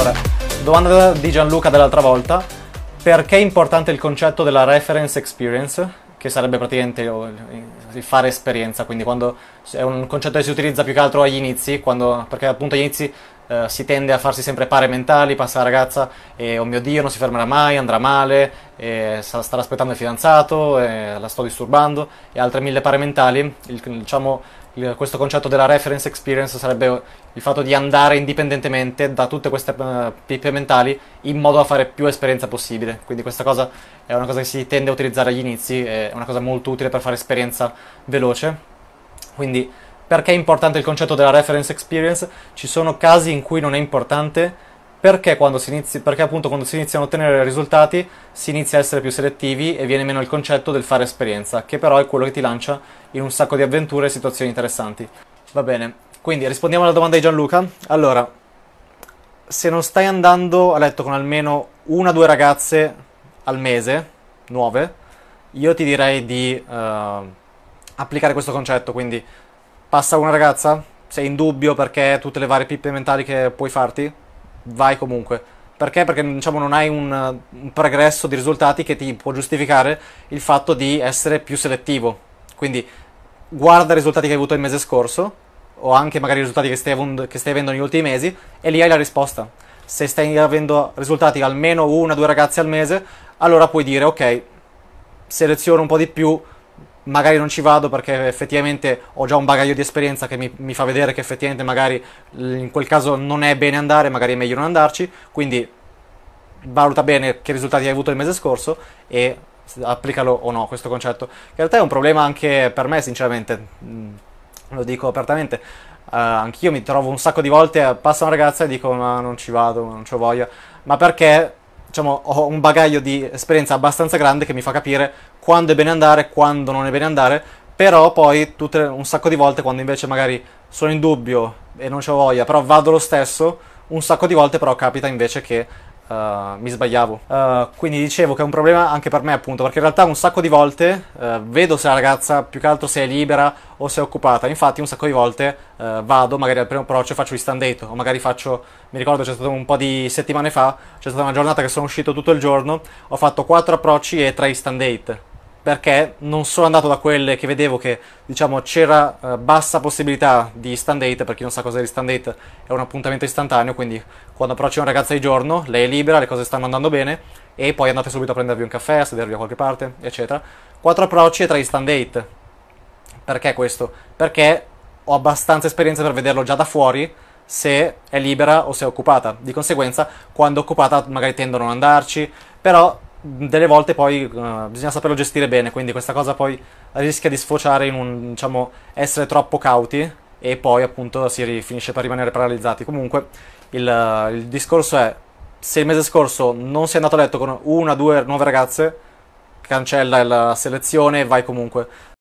Allora, domanda di Gianluca dell'altra volta. Perché è importante il concetto della reference experience? Che sarebbe praticamente oh, il fare esperienza, quindi quando è un concetto che si utilizza più che altro agli inizi, quando, perché appunto agli inizi Uh, si tende a farsi sempre pare mentali, passa la ragazza e oh mio dio non si fermerà mai, andrà male, e starà aspettando il fidanzato, la sto disturbando e altre mille pare mentali. Il, diciamo, questo concetto della reference experience sarebbe il fatto di andare indipendentemente da tutte queste uh, eh, pippe mentali in modo da fare più esperienza possibile. Quindi questa cosa è una cosa che si tende a utilizzare agli inizi, è una cosa molto utile per fare esperienza veloce. Quindi perché è importante il concetto della reference experience? Ci sono casi in cui non è importante perché, inizi, perché, appunto quando si iniziano a ottenere risultati si inizia a essere più selettivi e viene meno il concetto del fare esperienza, che però è quello che ti lancia in un sacco di avventure e situazioni interessanti. Va bene, quindi rispondiamo alla domanda di Gianluca. Allora, se non stai andando a letto con almeno una o due ragazze al mese, nuove, io ti direi di uh, applicare questo concetto, quindi passa una ragazza, sei in dubbio perché tutte le varie pippe mentali che puoi farti, vai comunque. Perché? Perché diciamo, non hai un, un progresso di risultati che ti può giustificare il fatto di essere più selettivo. Quindi guarda i risultati che hai avuto il mese scorso, o anche magari i risultati che stai, avendo, che stai avendo negli ultimi mesi, e lì hai la risposta. Se stai avendo risultati almeno una o due ragazze al mese, allora puoi dire ok, seleziono un po' di più, magari non ci vado perché effettivamente ho già un bagaglio di esperienza che mi, mi fa vedere che effettivamente magari in quel caso non è bene andare, magari è meglio non andarci, quindi valuta bene che risultati hai avuto il mese scorso e applicalo o no questo concetto. che In realtà è un problema anche per me, sinceramente, mm, lo dico apertamente. Uh, anch'io mi trovo un sacco di volte, passa una ragazza e dico ma non ci vado, non ho voglia, ma perché diciamo, ho un bagaglio di esperienza abbastanza grande che mi fa capire quando è bene andare, quando non è bene andare, però poi tutte, un sacco di volte quando invece magari sono in dubbio e non ho voglia, però vado lo stesso, un sacco di volte però capita invece che Uh, mi sbagliavo. Uh, quindi dicevo che è un problema anche per me, appunto, perché in realtà un sacco di volte uh, vedo se la ragazza più che altro se è libera o se è occupata. Infatti, un sacco di volte vado, magari al primo approccio e faccio gli stand date, o magari faccio. Mi ricordo c'è stato un po' di settimane fa, c'è stata una giornata che sono uscito tutto il giorno, ho fatto quattro approcci e tre stand date perché non sono andato da quelle che vedevo che diciamo c'era eh, bassa possibilità di stand date, per chi non sa cos'è il stand date è un appuntamento istantaneo, quindi quando però c'è una ragazza di giorno, lei è libera, le cose stanno andando bene e poi andate subito a prendervi un caffè, a sedervi da qualche parte, eccetera. Quattro approcci e tre stand date. Perché questo? Perché ho abbastanza esperienza per vederlo già da fuori se è libera o se è occupata. Di conseguenza, quando è occupata magari tendo a non andarci, però delle volte poi uh, bisogna saperlo gestire bene, quindi questa cosa poi rischia di sfociare in un diciamo essere troppo cauti e poi appunto si finisce per rimanere paralizzati. Comunque il, il, discorso è se il mese scorso non sei andato a letto con una o due nuove ragazze, cancella la selezione e vai comunque.